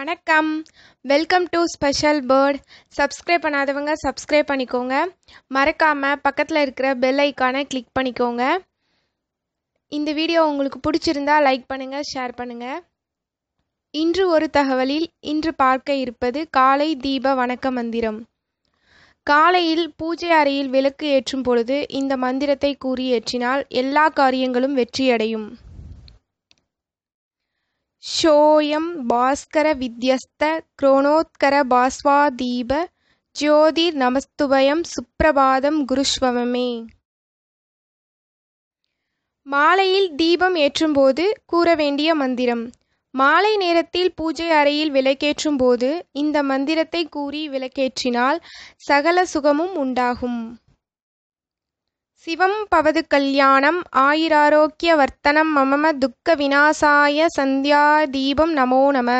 வணக்கம் welcome to special bird subscribe பண்ணாதவங்க subscribe பண்ணிக்கோங்க மறக்காமல் பக்கத்தில் இருக்கிற பெல் ஐக்கானை கிளிக் பண்ணிக்கோங்க இந்த வீடியோ உங்களுக்கு பிடிச்சிருந்தா லைக் பண்ணுங்கள் ஷேர் பண்ணுங்கள் இன்று ஒரு தகவலில் இன்று பார்க்க இருப்பது காலை தீப வணக்க மந்திரம் காலையில் பூஜை அறையில் விளக்கு ஏற்றும் பொழுது இந்த மந்திரத்தை கூறி ஏற்றினால் எல்லா காரியங்களும் வெற்றியடையும் பாஸ்கர வித்யஸ்த தீப ஜோதி நமஸ்துபயம் சுப்பிரபாதம் குருஸ்வமே மாலையில் தீபம் ஏற்றும்போது கூற வேண்டிய மந்திரம் மாலை நேரத்தில் பூஜை அறையில் விளக்கேற்றும் போது இந்த மந்திரத்தை கூறி விளக்கேற்றினால் சகல சுகமும் உண்டாகும் சிவம் பவது கல்யாணம் ஆயிராரோக்கிய வர்த்தனம் மமம துக்க விநாசாய தீபம் நமோ நம